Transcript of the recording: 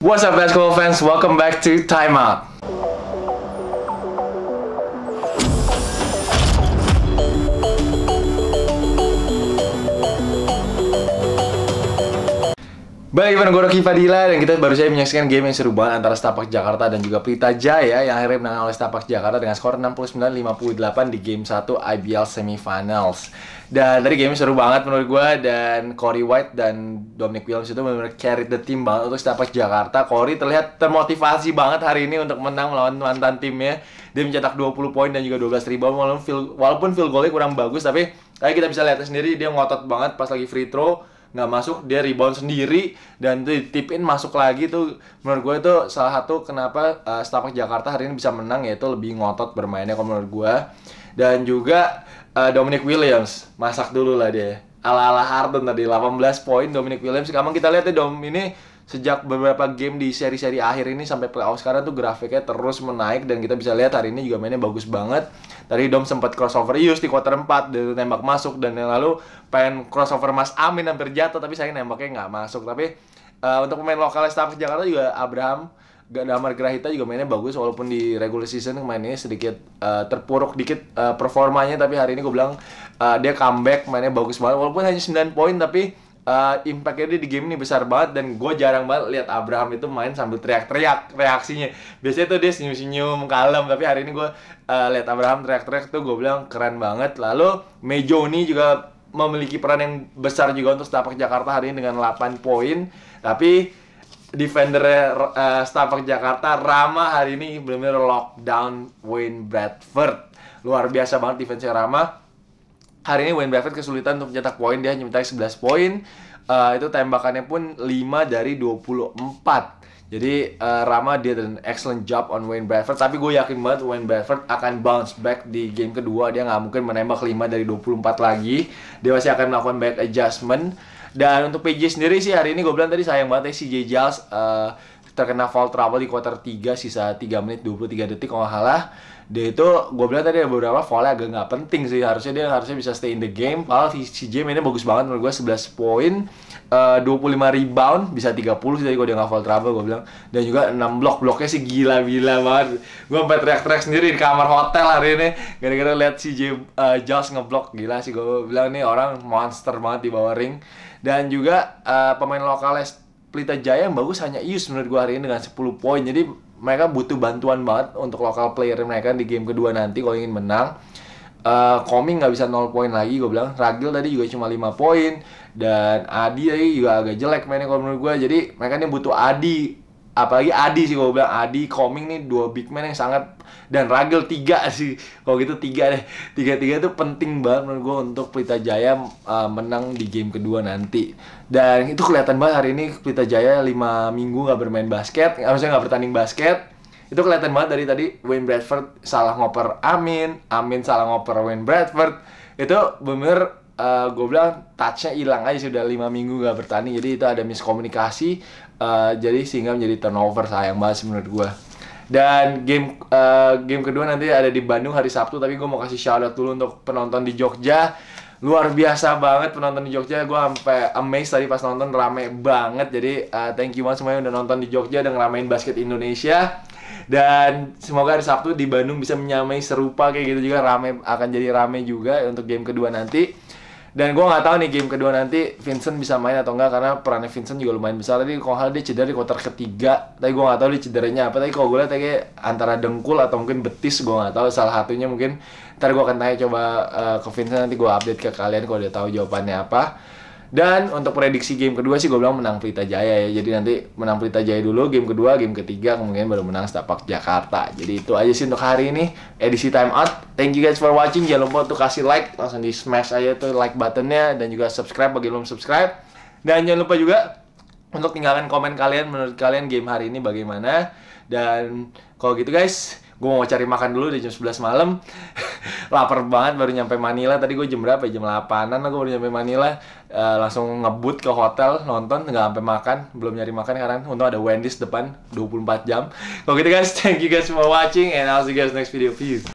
What's up basketball fans, welcome back to Time Baik, gimana gue Rocky Fadila dan kita baru saja menyaksikan game yang seru banget antara Setapak Jakarta dan juga Pelita Jaya yang akhirnya menang oleh Setapak Jakarta dengan skor 69-58 di game 1 IBL Semifinals. Dan tadi game seru banget menurut gue dan Corey White dan Dominic Williams itu benar-benar carry the team banget untuk Setapak Jakarta. Corey terlihat termotivasi banget hari ini untuk menang melawan mantan timnya. Dia mencetak 20 poin dan juga 12 rebound walaupun field, walaupun goalnya kurang bagus tapi kayak kita bisa lihat sendiri dia ngotot banget pas lagi free throw nggak masuk dia rebound sendiri dan ditipin masuk lagi tuh menurut gue itu salah satu kenapa uh, eh, Setapak Jakarta hari ini bisa menang yaitu lebih ngotot bermainnya kalau menurut gue dan juga uh, Dominic Williams masak dulu lah dia ala-ala Harden tadi 18 poin Dominic Williams sekarang kita lihat ya Dom ini sejak beberapa game di seri-seri akhir ini sampai playoff sekarang tuh grafiknya terus menaik dan kita bisa lihat hari ini juga mainnya bagus banget. Tadi Dom sempat crossover use di quarter 4 dan nembak masuk dan yang lalu pengen crossover Mas Amin hampir jatuh tapi saya nembaknya nggak masuk. Tapi uh, untuk pemain lokal staff Jakarta juga Abraham Damar Grahita juga mainnya bagus walaupun di regular season mainnya sedikit uh, terpuruk dikit uh, performanya tapi hari ini gue bilang uh, dia comeback mainnya bagus banget walaupun hanya 9 poin tapi uh, impactnya dia di game ini besar banget dan gue jarang banget lihat Abraham itu main sambil teriak-teriak reaksinya biasanya tuh dia senyum-senyum kalem tapi hari ini gue uh, lihat Abraham teriak-teriak tuh gue bilang keren banget lalu Mejoni juga memiliki peran yang besar juga untuk Setapak Jakarta hari ini dengan 8 poin tapi defender uh, eh, Setapak Jakarta Rama hari ini benar-benar lockdown Wayne Bradford luar biasa banget defense Rama Hari ini Wayne Buffett kesulitan untuk mencetak poin, dia hanya mencetak 11 poin. Uh, itu tembakannya pun 5 dari 24. Jadi uh, Rama dia dan excellent job on Wayne Bradford tapi gue yakin banget Wayne Bradford akan bounce back di game kedua dia nggak mungkin menembak 5 dari 24 lagi dia masih akan melakukan bad adjustment dan untuk PJ sendiri sih hari ini gue bilang tadi sayang banget ya CJ Giles uh, terkena foul trouble di quarter 3 sisa 3 menit 23 detik kalau salah dia itu gue bilang tadi ada beberapa foulnya agak nggak penting sih harusnya dia harusnya bisa stay in the game padahal si James ini bagus banget menurut gue 11 poin eh, uh, 25 rebound bisa 30 sih tadi kalau dia nggak foul trouble gue bilang dan juga 6 blok bloknya sih gila-gila banget gue sampai teriak-teriak sendiri di kamar hotel hari ini gara-gara lihat James uh, Josh ngeblok gila sih gue bilang nih orang monster banget di bawah ring dan juga uh, pemain lokalnya Pelita Jaya yang bagus hanya Ius menurut gue hari ini dengan 10 poin. Jadi mereka butuh bantuan banget untuk lokal player mereka di game kedua nanti kalau ingin menang. Uh, eh, Koming nggak bisa nol poin lagi gue bilang. Ragil tadi juga cuma 5 poin dan Adi tadi juga agak jelek mainnya kalau menurut gue. Jadi mereka ini butuh Adi apalagi Adi sih gue bilang Adi Koming nih dua big man yang sangat dan Ragel tiga sih kalau gitu tiga deh tiga tiga itu penting banget menurut gue untuk Pelita Jaya uh, menang di game kedua nanti dan itu kelihatan banget hari ini Pelita Jaya lima minggu nggak bermain basket maksudnya nggak bertanding basket itu kelihatan banget dari tadi Wayne Bradford salah ngoper Amin Amin salah ngoper Wayne Bradford itu bener uh, eh, gue bilang touchnya hilang aja sudah lima minggu gak bertanding jadi itu ada miskomunikasi uh, jadi sehingga menjadi turnover sayang banget sih menurut gue dan game uh, game kedua nanti ada di Bandung hari Sabtu tapi gue mau kasih shout out dulu untuk penonton di Jogja luar biasa banget penonton di Jogja gue sampai amazed tadi pas nonton rame banget jadi uh, thank you banget semuanya udah nonton di Jogja dan ramein basket Indonesia dan semoga hari Sabtu di Bandung bisa menyamai serupa kayak gitu juga rame akan jadi rame juga untuk game kedua nanti dan gue nggak tahu nih game kedua nanti Vincent bisa main atau enggak karena perannya Vincent juga lumayan besar. Tadi kalau hal dia cedera di kuarter ketiga, tapi gue nggak tahu dia cederanya apa. Tapi kalau gue lihat kayak antara dengkul atau mungkin betis gue nggak tahu. Salah satunya mungkin ntar gue akan tanya coba uh, ke Vincent nanti gue update ke kalian kalau dia tahu jawabannya apa. Dan untuk prediksi game kedua sih gue bilang menang Pelita Jaya ya. Jadi nanti menang Pelita Jaya dulu, game kedua, game ketiga kemungkinan baru menang Setapak Jakarta. Jadi itu aja sih untuk hari ini edisi time out. Thank you guys for watching. Jangan lupa untuk kasih like, langsung di smash aja tuh like buttonnya dan juga subscribe bagi belum subscribe. Dan jangan lupa juga untuk tinggalkan komen kalian menurut kalian game hari ini bagaimana. Dan kalau gitu guys, gue mau cari makan dulu di jam 11 malam. lapar banget baru nyampe Manila tadi gue jam berapa ya? jam 8an lah gue baru nyampe Manila uh, langsung ngebut ke hotel nonton nggak sampai makan belum nyari makan karena untung ada Wendy's depan 24 jam oke gitu guys thank you guys for watching and I'll see you guys next video peace